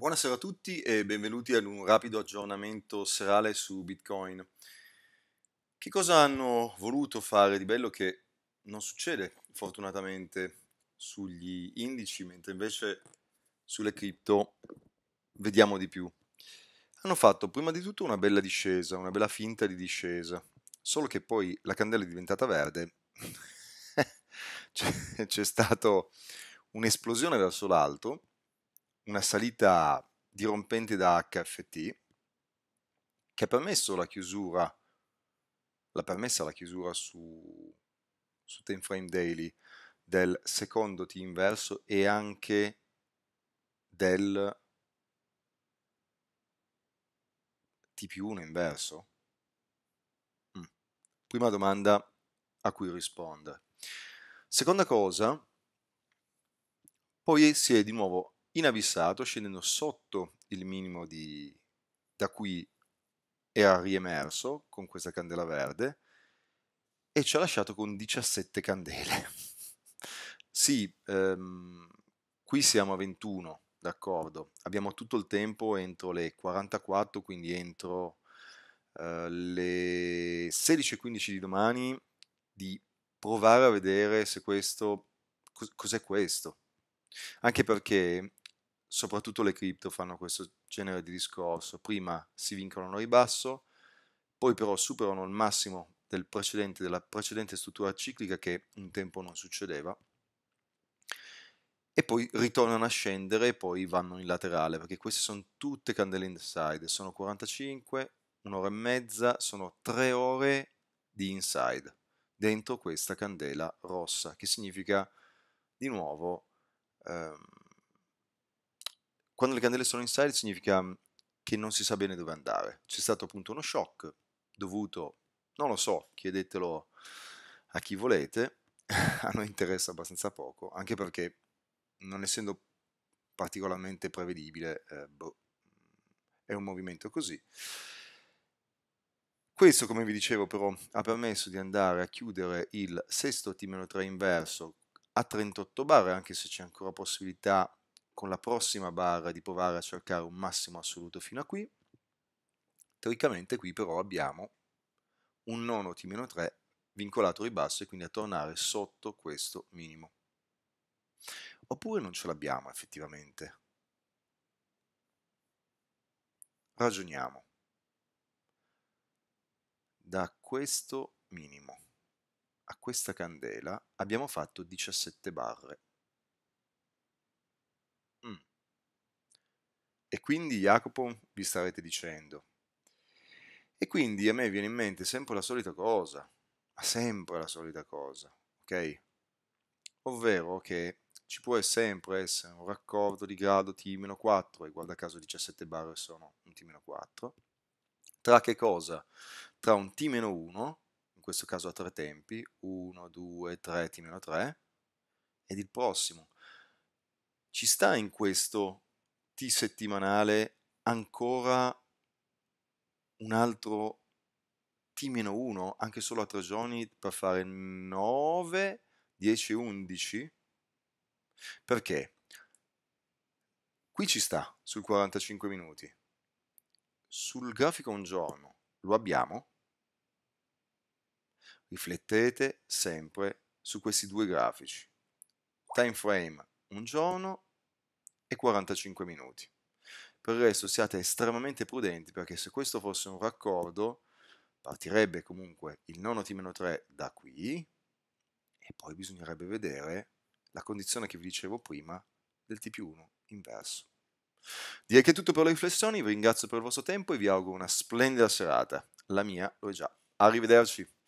Buonasera a tutti e benvenuti ad un rapido aggiornamento serale su Bitcoin. Che cosa hanno voluto fare di bello che non succede fortunatamente sugli indici, mentre invece sulle cripto vediamo di più? Hanno fatto prima di tutto una bella discesa, una bella finta di discesa, solo che poi la candela è diventata verde, c'è, c'è stata un'esplosione verso l'alto una salita dirompente da HFT che ha permesso la chiusura, l'ha permessa la chiusura su, su time frame daily del secondo T inverso e anche del T più 1 inverso? Mm. Prima domanda a cui risponde. Seconda cosa, poi si è di nuovo in scendendo sotto il minimo di, da cui era riemerso con questa candela verde e ci ha lasciato con 17 candele. sì, ehm, qui siamo a 21, d'accordo. Abbiamo tutto il tempo entro le 44, quindi entro eh, le 16.15 di domani di provare a vedere se questo cos'è questo. Anche perché soprattutto le cripto fanno questo genere di discorso. Prima si vincono a ribasso, poi però superano il massimo del precedente, della precedente struttura ciclica che un tempo non succedeva e poi ritornano a scendere e poi vanno in laterale perché queste sono tutte candele inside sono 45 un'ora e mezza sono tre ore di inside dentro questa candela rossa che significa di nuovo ehm, quando le candele sono inside significa mhmm, che non si sa bene dove andare. C'è stato appunto uno shock dovuto, non lo so, chiedetelo a chi volete, a noi interessa abbastanza poco, anche perché non essendo particolarmente prevedibile, eh, boh, è un movimento così. Questo, come vi dicevo, però, ha permesso di andare a chiudere il sesto t 3 inverso a 38 bar, anche se c'è ancora possibilità con la prossima barra di provare a cercare un massimo assoluto fino a qui. Teoricamente qui però abbiamo un nono T-3 vincolato ribasso e quindi a tornare sotto questo minimo. Oppure non ce l'abbiamo effettivamente. Ragioniamo. Da questo minimo a questa candela abbiamo fatto 17 barre E quindi Jacopo vi starete dicendo. E quindi a me viene in mente sempre la solita cosa, ma sempre la solita cosa, ok? Ovvero che ci può sempre essere un raccordo di grado T-4, e guarda caso 17 barre sono un T-4, tra che cosa? Tra un T-1, in questo caso a tre tempi, 1, 2, 3, T-3, ed il prossimo. Ci sta in questo settimanale ancora un altro T-1, anche solo a tre giorni per fare 9, 10, 11. Perché? Qui ci sta sul 45 minuti. Sul grafico un giorno lo abbiamo. Riflettete sempre su questi due grafici. Time frame un giorno e 45 minuti. Per il resto siate estremamente prudenti perché se questo fosse un raccordo partirebbe comunque il nono T-3 da qui e poi bisognerebbe vedere la condizione che vi dicevo prima del T più 1 inverso. Direi che è tutto per le riflessioni, vi ringrazio per il vostro tempo e vi auguro una splendida serata. La mia lo è già. Arrivederci!